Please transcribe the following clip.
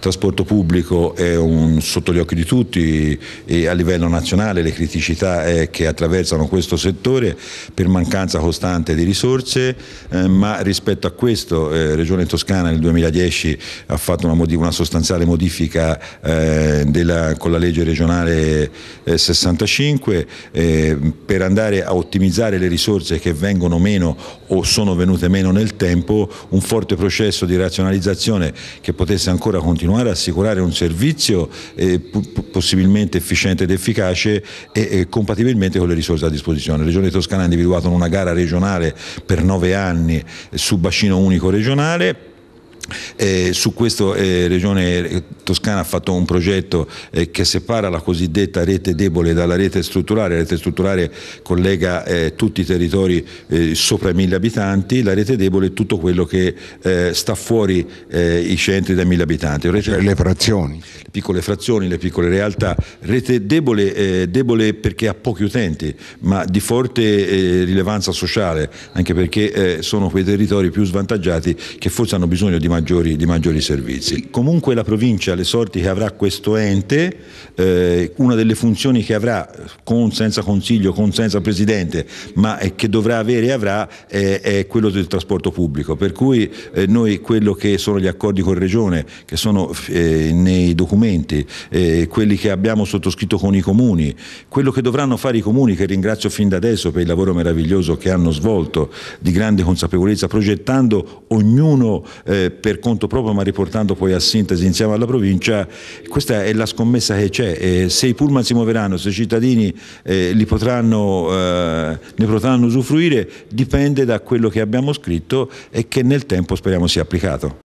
trasporto pubblico è un, sotto gli occhi di tutti e a livello nazionale le criticità che attraversano questo settore per mancanza costante di risorse, eh, ma rispetto a questo eh, Regione Toscana nel 2010 ha fatto una, una sostanziale modifica eh, della, con la legge regionale 65 eh, eh, per andare a ottimizzare le risorse che vengono meno o sono venute meno nel tempo, un forte processo di razionalizzazione che potesse ancora continuare continuare a assicurare un servizio eh, possibilmente efficiente ed efficace e, e, compatibilmente con le risorse a disposizione. La Regione Toscana ha individuato una gara regionale per nove anni eh, su bacino unico regionale eh, su questo eh, Regione eh, Toscana ha fatto un progetto eh, che separa la cosiddetta rete debole dalla rete strutturale, la rete strutturale collega eh, tutti i territori eh, sopra i mille abitanti, la rete debole è tutto quello che eh, sta fuori eh, i centri da mille abitanti. Rete... Cioè le frazioni. Le piccole frazioni, le piccole realtà, rete debole, eh, debole perché ha pochi utenti, ma di forte rilevanza sociale, anche perché sono quei territori più svantaggiati che forse hanno bisogno di maggiori, di maggiori servizi. Comunque la provincia alle sorti che avrà questo ente, eh, una delle funzioni che avrà con senza consiglio, con senza presidente, ma che dovrà avere e avrà eh, è quello del trasporto pubblico. Per cui eh, noi quello che sono gli accordi con Regione, che sono eh, nei documenti, eh, quelli che abbiamo sottoscritto con i comuni, quello che dovranno fare i comuni, che ringrazio fin da adesso per il lavoro meraviglioso che hanno svolto di grande consapevolezza, progettando ognuno eh, per conto proprio ma riportando poi a sintesi insieme alla provincia provincia, questa è la scommessa che c'è, eh, se i pullman si muoveranno, se i cittadini eh, potranno, eh, ne potranno usufruire dipende da quello che abbiamo scritto e che nel tempo speriamo sia applicato.